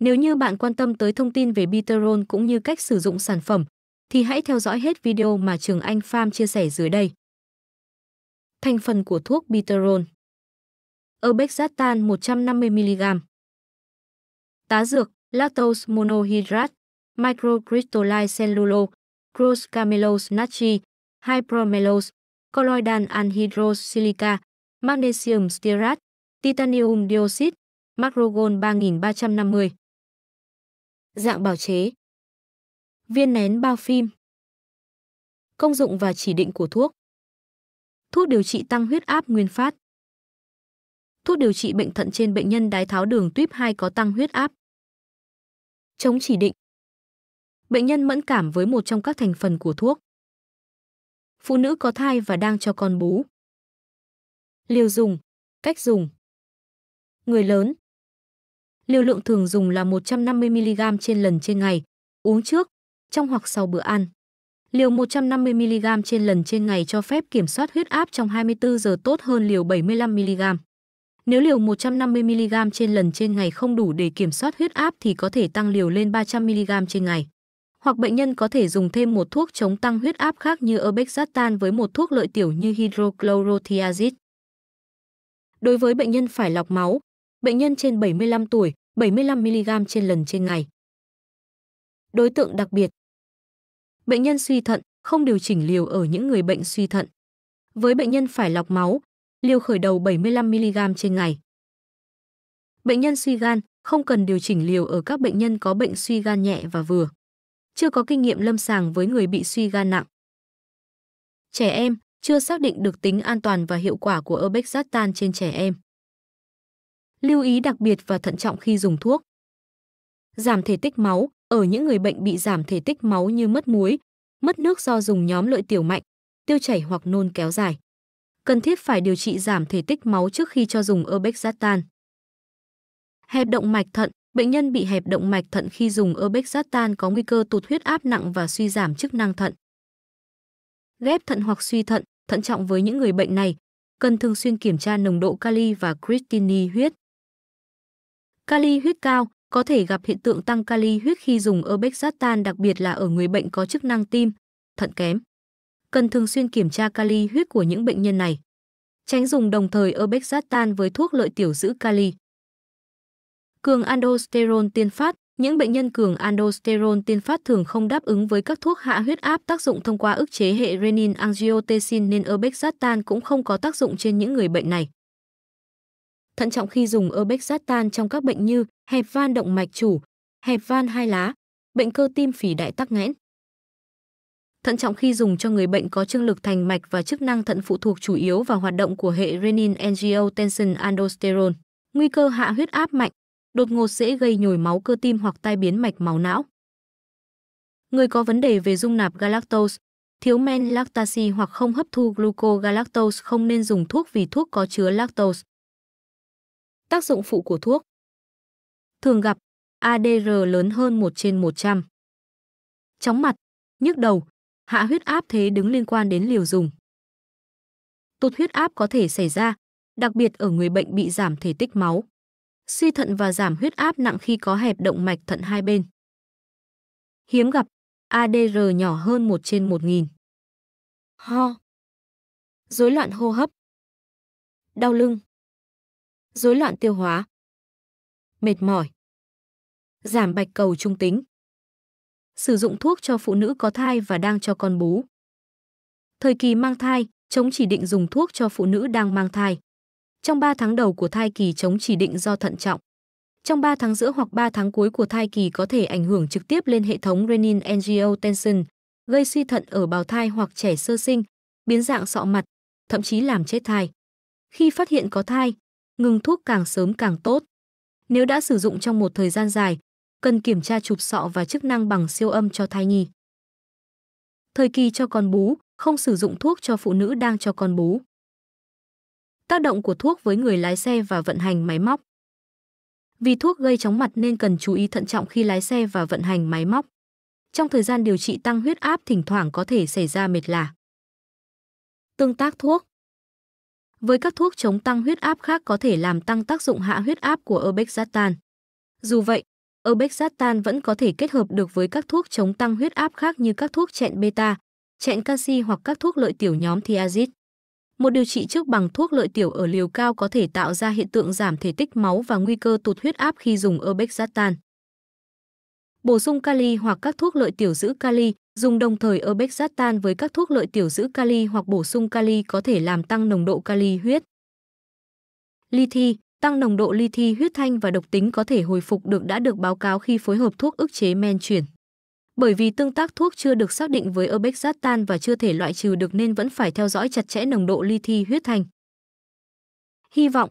Nếu như bạn quan tâm tới thông tin về Bitterol cũng như cách sử dụng sản phẩm, thì hãy theo dõi hết video mà Trường Anh Farm chia sẻ dưới đây. Thành phần của thuốc Bitterol Obexatan 150mg Tá dược Lactose monohydrate Microcrystalline cellulose Croscamelose natri Hypromelose Colloidal anhydrous silica Magnesium stearate Titanium dioxide Macrogon 3350 dạng bào chế. Viên nén bao phim. Công dụng và chỉ định của thuốc. Thuốc điều trị tăng huyết áp nguyên phát. Thuốc điều trị bệnh thận trên bệnh nhân đái tháo đường tuyếp 2 có tăng huyết áp. Chống chỉ định. Bệnh nhân mẫn cảm với một trong các thành phần của thuốc. Phụ nữ có thai và đang cho con bú. Liều dùng, cách dùng. Người lớn, Liều lượng thường dùng là 150mg trên lần trên ngày, uống trước, trong hoặc sau bữa ăn. Liều 150mg trên lần trên ngày cho phép kiểm soát huyết áp trong 24 giờ tốt hơn liều 75mg. Nếu liều 150mg trên lần trên ngày không đủ để kiểm soát huyết áp thì có thể tăng liều lên 300mg trên ngày. Hoặc bệnh nhân có thể dùng thêm một thuốc chống tăng huyết áp khác như obexatan với một thuốc lợi tiểu như hydrochlorothiazid. Đối với bệnh nhân phải lọc máu, bệnh nhân trên 75 tuổi, 75 mg trên lần trên ngày. Đối tượng đặc biệt. Bệnh nhân suy thận không điều chỉnh liều ở những người bệnh suy thận. Với bệnh nhân phải lọc máu, liều khởi đầu 75 mg trên ngày. Bệnh nhân suy gan không cần điều chỉnh liều ở các bệnh nhân có bệnh suy gan nhẹ và vừa. Chưa có kinh nghiệm lâm sàng với người bị suy gan nặng. Trẻ em chưa xác định được tính an toàn và hiệu quả của Obexatan trên trẻ em. Lưu ý đặc biệt và thận trọng khi dùng thuốc. Giảm thể tích máu ở những người bệnh bị giảm thể tích máu như mất muối, mất nước do dùng nhóm lợi tiểu mạnh, tiêu chảy hoặc nôn kéo dài. Cần thiết phải điều trị giảm thể tích máu trước khi cho dùng Obexatan. Hẹp động mạch thận Bệnh nhân bị hẹp động mạch thận khi dùng Obexatan có nguy cơ tụt huyết áp nặng và suy giảm chức năng thận. Ghép thận hoặc suy thận, thận trọng với những người bệnh này, cần thường xuyên kiểm tra nồng độ kali và creatinine huyết. Kali huyết cao có thể gặp hiện tượng tăng kali huyết khi dùng obexatan đặc biệt là ở người bệnh có chức năng tim, thận kém. Cần thường xuyên kiểm tra kali huyết của những bệnh nhân này. Tránh dùng đồng thời obexatan với thuốc lợi tiểu giữ kali. Cường aldosterone tiên phát những bệnh nhân cường aldosterone tiên phát thường không đáp ứng với các thuốc hạ huyết áp tác dụng thông qua ức chế hệ renin angiotensin nên obexatan cũng không có tác dụng trên những người bệnh này thận trọng khi dùng obexatan trong các bệnh như hẹp van động mạch chủ, hẹp van hai lá, bệnh cơ tim phì đại tắc nghẽn. Thận trọng khi dùng cho người bệnh có trương lực thành mạch và chức năng thận phụ thuộc chủ yếu vào hoạt động của hệ renin angiotensin aldosterone. Nguy cơ hạ huyết áp mạnh, đột ngột dễ gây nhồi máu cơ tim hoặc tai biến mạch máu não. Người có vấn đề về dung nạp galactose, thiếu men lactase hoặc không hấp thu glucogalactose không nên dùng thuốc vì thuốc có chứa lactose. Tác dụng phụ của thuốc Thường gặp ADR lớn hơn 1 trên 100. Chóng mặt, nhức đầu, hạ huyết áp thế đứng liên quan đến liều dùng. Tụt huyết áp có thể xảy ra, đặc biệt ở người bệnh bị giảm thể tích máu. Suy thận và giảm huyết áp nặng khi có hẹp động mạch thận hai bên. Hiếm gặp, ADR nhỏ hơn 1 trên 1.000. Ho. Rối loạn hô hấp. Đau lưng, rối loạn tiêu hóa, mệt mỏi, giảm bạch cầu trung tính, sử dụng thuốc cho phụ nữ có thai và đang cho con bú. Thời kỳ mang thai, chống chỉ định dùng thuốc cho phụ nữ đang mang thai. Trong 3 tháng đầu của thai kỳ chống chỉ định do thận trọng. Trong 3 tháng giữa hoặc 3 tháng cuối của thai kỳ có thể ảnh hưởng trực tiếp lên hệ thống renin-angiotensin, gây suy thận ở bào thai hoặc trẻ sơ sinh, biến dạng sọ mặt, thậm chí làm chết thai. Khi phát hiện có thai, ngừng thuốc càng sớm càng tốt. Nếu đã sử dụng trong một thời gian dài, cần kiểm tra chụp sọ và chức năng bằng siêu âm cho thai nhi. Thời kỳ cho con bú, không sử dụng thuốc cho phụ nữ đang cho con bú. Tác động của thuốc với người lái xe và vận hành máy móc. Vì thuốc gây chóng mặt nên cần chú ý thận trọng khi lái xe và vận hành máy móc. Trong thời gian điều trị tăng huyết áp thỉnh thoảng có thể xảy ra mệt lả. Tương tác thuốc với các thuốc chống tăng huyết áp khác có thể làm tăng tác dụng hạ huyết áp của Obexatan. Dù vậy, Obexatan vẫn có thể kết hợp được với các thuốc chống tăng huyết áp khác như các thuốc chẹn beta, chẹn canxi hoặc các thuốc lợi tiểu nhóm thiazid. Một điều trị trước bằng thuốc lợi tiểu ở liều cao có thể tạo ra hiện tượng giảm thể tích máu và nguy cơ tụt huyết áp khi dùng Obexatan bổ sung kali hoặc các thuốc lợi tiểu giữ kali, dùng đồng thời obexatan với các thuốc lợi tiểu giữ kali hoặc bổ sung kali có thể làm tăng nồng độ kali huyết. lithi tăng nồng độ lithi huyết thanh và độc tính có thể hồi phục được đã được báo cáo khi phối hợp thuốc ức chế men chuyển. Bởi vì tương tác thuốc chưa được xác định với obexatan và chưa thể loại trừ được nên vẫn phải theo dõi chặt chẽ nồng độ lithi huyết thanh. Hy vọng